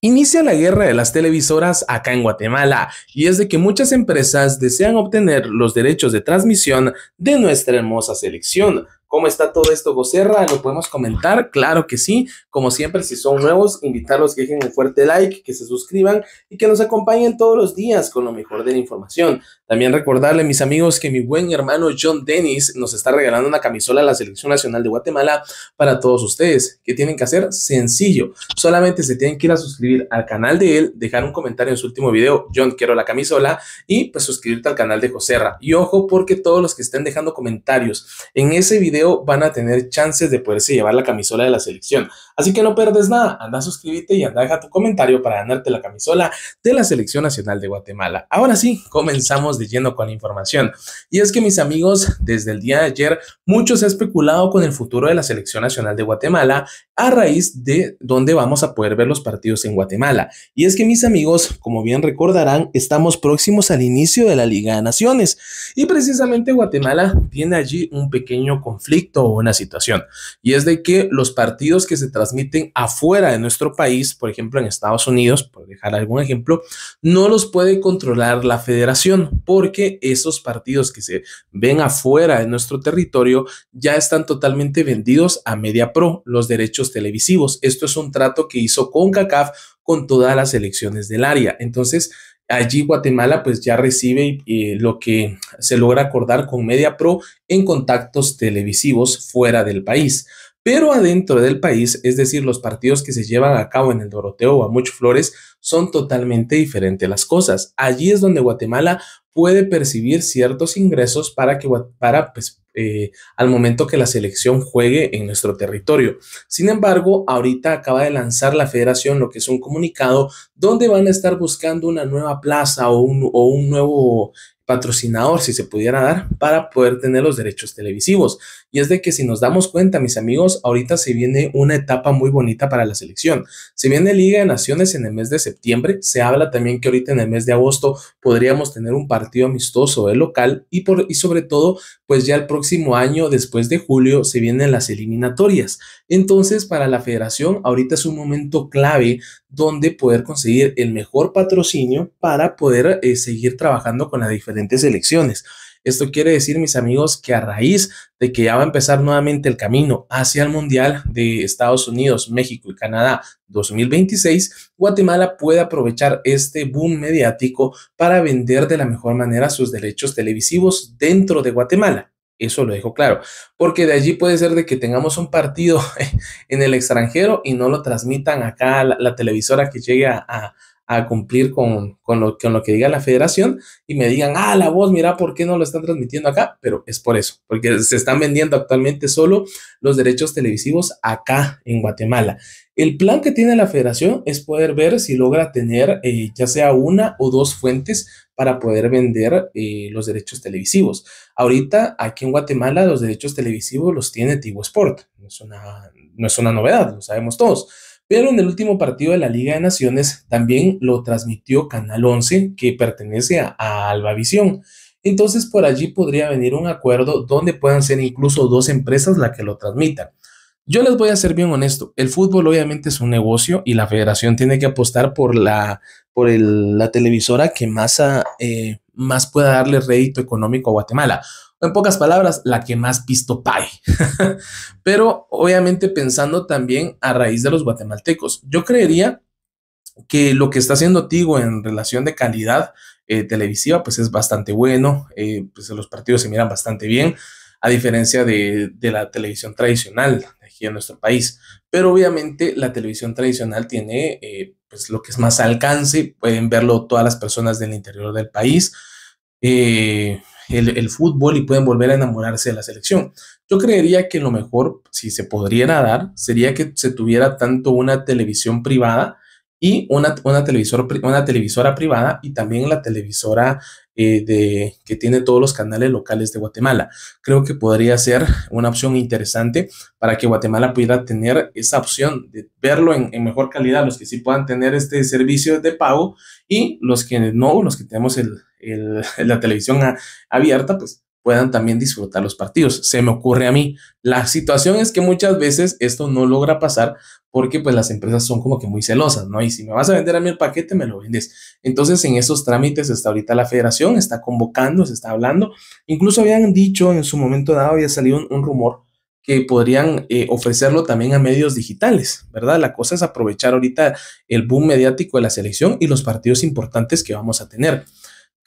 Inicia la guerra de las televisoras acá en Guatemala y es de que muchas empresas desean obtener los derechos de transmisión de nuestra hermosa selección. ¿Cómo está todo esto, Gocerra? ¿Lo podemos comentar? Claro que sí. Como siempre, si son nuevos, invitarlos que dejen un fuerte like, que se suscriban y que nos acompañen todos los días con lo mejor de la información. También recordarle, mis amigos, que mi buen hermano John Dennis nos está regalando una camisola a la Selección Nacional de Guatemala para todos ustedes. ¿Qué tienen que hacer? Sencillo. Solamente se tienen que ir a suscribir al canal de él, dejar un comentario en su último video, John, quiero la camisola, y pues suscribirte al canal de Joserra. Y ojo, porque todos los que estén dejando comentarios en ese video van a tener chances de poderse llevar la camisola de la selección. Así que no perdes nada. Anda, suscríbete y anda, deja tu comentario para ganarte la camisola de la Selección Nacional de Guatemala. Ahora sí, comenzamos de lleno con la información. Y es que mis amigos, desde el día de ayer, muchos se especulado con el futuro de la selección nacional de Guatemala a raíz de donde vamos a poder ver los partidos en Guatemala. Y es que mis amigos, como bien recordarán, estamos próximos al inicio de la Liga de Naciones y precisamente Guatemala tiene allí un pequeño conflicto o una situación. Y es de que los partidos que se transmiten afuera de nuestro país, por ejemplo en Estados Unidos, por dejar algún ejemplo, no los puede controlar la federación porque esos partidos que se ven afuera de nuestro territorio ya están totalmente vendidos a Media Pro, los derechos televisivos. Esto es un trato que hizo CONCACAF con todas las elecciones del área. Entonces, allí Guatemala pues ya recibe eh, lo que se logra acordar con Media Pro en contactos televisivos fuera del país. Pero adentro del país, es decir, los partidos que se llevan a cabo en el Doroteo o a Mucho Flores, son totalmente diferentes las cosas. Allí es donde Guatemala puede percibir ciertos ingresos para, que, para pues, eh, al momento que la selección juegue en nuestro territorio. Sin embargo, ahorita acaba de lanzar la federación lo que es un comunicado donde van a estar buscando una nueva plaza o o un nuevo patrocinador, si se pudiera dar, para poder tener los derechos televisivos. Y es de que si nos damos cuenta, mis amigos, ahorita se viene una etapa muy bonita para la selección. Se viene Liga de Naciones en el mes de septiembre, se habla también que ahorita en el mes de agosto podríamos tener un partido amistoso de local y, por, y sobre todo, pues ya el próximo año, después de julio, se vienen las eliminatorias. Entonces, para la federación, ahorita es un momento clave donde poder conseguir el mejor patrocinio para poder eh, seguir trabajando con las diferentes elecciones. Esto quiere decir, mis amigos, que a raíz de que ya va a empezar nuevamente el camino hacia el Mundial de Estados Unidos, México y Canadá 2026, Guatemala puede aprovechar este boom mediático para vender de la mejor manera sus derechos televisivos dentro de Guatemala. Eso lo dejo claro, porque de allí puede ser de que tengamos un partido en el extranjero y no lo transmitan acá la, televisora que llegue a, a cumplir con, lo, con, lo, que diga la federación y me digan, ah, la voz, mira, ¿por qué no lo están transmitiendo acá? Pero es por eso, porque se están vendiendo actualmente solo los derechos televisivos acá en Guatemala. El plan que tiene la federación es poder ver si logra tener eh, ya sea una o dos fuentes para poder vender eh, los derechos televisivos. Ahorita aquí en Guatemala los derechos televisivos los tiene Tigo Sport, no es una, no es una novedad, lo sabemos todos pero en el último partido de la Liga de Naciones también lo transmitió Canal 11, que pertenece a, Albavisión. Entonces por allí podría venir un acuerdo donde puedan ser incluso dos empresas las que lo transmitan. Yo les voy a ser bien honesto, el fútbol obviamente es un negocio y la federación tiene que apostar por la, por la televisora que más, eh, más pueda darle rédito económico a Guatemala. En pocas palabras, la que más pisto pay. Pero obviamente pensando también a raíz de los guatemaltecos, yo creería que lo que está haciendo Tigo en relación de calidad eh, televisiva, pues es bastante bueno, eh, pues los partidos se miran bastante bien, a diferencia de, de la televisión tradicional aquí en nuestro país. Pero obviamente la televisión tradicional tiene eh, pues lo que es más alcance, pueden verlo todas las personas del interior del país el, fútbol y pueden volver a enamorarse de la selección. Yo creería que lo mejor, si se podría dar, sería que se tuviera tanto una televisión privada y una, una, una televisora privada y también la televisora eh, de, que tiene todos los canales locales de Guatemala. Creo que podría ser una opción interesante para que Guatemala pudiera tener esa opción de verlo en, mejor calidad, los que sí puedan tener este servicio de pago y los que no, los que tenemos la televisión abierta, pues puedan también disfrutar los partidos. Se me ocurre a mí. La situación es que muchas veces esto no logra pasar porque pues las empresas son como que muy celosas, ¿no? Y si me vas a vender a mí el paquete, me lo vendes. Entonces en esos trámites está ahorita la federación, está convocando, se está hablando. Incluso habían dicho en su momento dado, había salido un, rumor que podrían eh, ofrecerlo también a medios digitales, ¿verdad? La cosa es aprovechar ahorita el boom mediático de la selección y los partidos importantes que vamos a tener.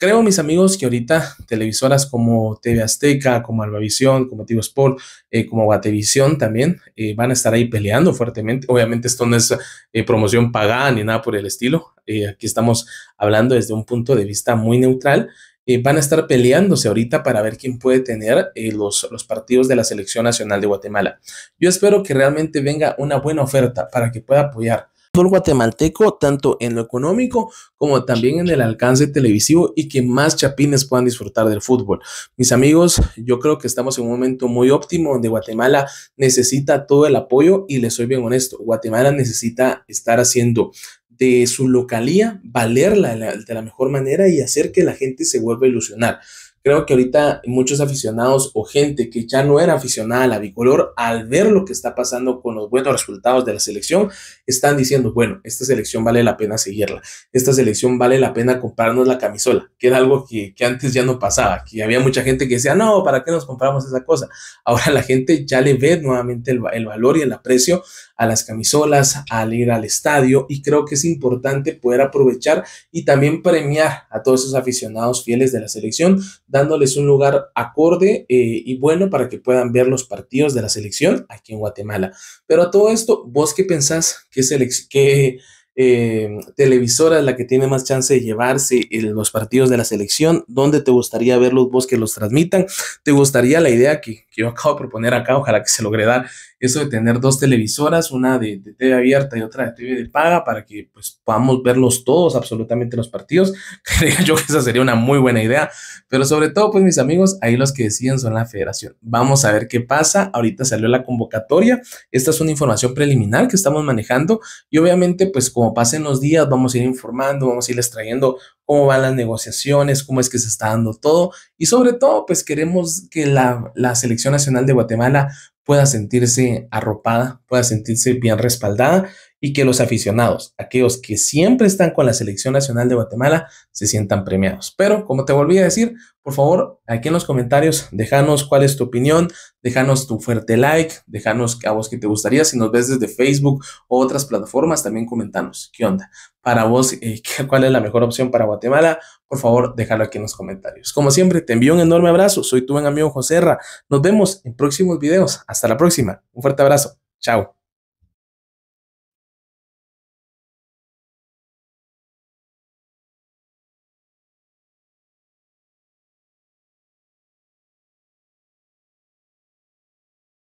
Creo, mis amigos, que ahorita televisoras como TV Azteca, como Albavisión, como Tigo Sport, eh, como Guatevisión también eh, van a estar ahí peleando fuertemente. Obviamente esto no es eh, promoción pagada ni nada por el estilo. aquí estamos hablando desde un punto de vista muy neutral. van a estar peleándose ahorita para ver quién puede tener los, los partidos de la Selección Nacional de Guatemala. Yo espero que realmente venga una buena oferta para que pueda apoyar fútbol guatemalteco, tanto en lo económico como también en el alcance televisivo y que más chapines puedan disfrutar del fútbol. Mis amigos, yo creo que estamos en un momento muy óptimo donde Guatemala necesita todo el apoyo y les soy bien honesto, Guatemala necesita estar haciendo de su localía, valerla de la mejor manera y hacer que la gente se vuelva a ilusionar. Creo que ahorita muchos aficionados o gente que ya no era aficionada a la bicolor, al ver lo que está pasando con los buenos resultados de la selección, están diciendo, bueno, esta selección vale la pena seguirla, esta selección vale la pena comprarnos la camisola, que era algo que, antes ya no pasaba, que había mucha gente que decía, no, ¿para qué nos compramos esa cosa? Ahora la gente ya le ve nuevamente el, el valor y el aprecio a las camisolas, al ir al estadio y creo que es importante poder aprovechar y también premiar a todos esos aficionados fieles de la selección, dándoles un lugar acorde eh, y bueno para que puedan ver los partidos de la selección aquí en Guatemala. Pero a todo esto, ¿vos qué pensás que, que eh, televisora es la que tiene más chance de llevarse los partidos de la selección? ¿Dónde te gustaría verlos vos que los transmitan? ¿Te gustaría la idea que, que yo acabo de proponer acá, ojalá que se logre dar, eso de tener dos televisoras, una de, TV abierta y otra de TV de paga, para que pues podamos verlos todos, absolutamente los partidos, creo yo que esa sería una muy buena idea, pero sobre todo pues mis amigos, ahí los que deciden son la federación. Vamos a ver qué pasa, ahorita salió la convocatoria, esta es una información preliminar que estamos manejando y obviamente pues como pasen los días vamos a ir informando, vamos a irles trayendo cómo van las negociaciones, cómo es que se está dando todo y sobre todo, pues queremos que la, la Selección Nacional de Guatemala pueda sentirse arropada, pueda sentirse bien respaldada y que los aficionados, aquellos que siempre están con la selección nacional de Guatemala, se sientan premiados. Pero como te volví a decir, por favor, aquí en los comentarios, déjanos cuál es tu opinión, déjanos tu fuerte like, déjanos a vos que te gustaría, si nos ves desde Facebook u otras plataformas, también comentanos qué onda. Para vos, eh, cuál es la mejor opción para Guatemala, por favor déjalo aquí en los comentarios. Como siempre, te envío un enorme abrazo. Soy tu buen amigo José Nos vemos en próximos videos. Hasta la próxima. Un fuerte abrazo. Chao.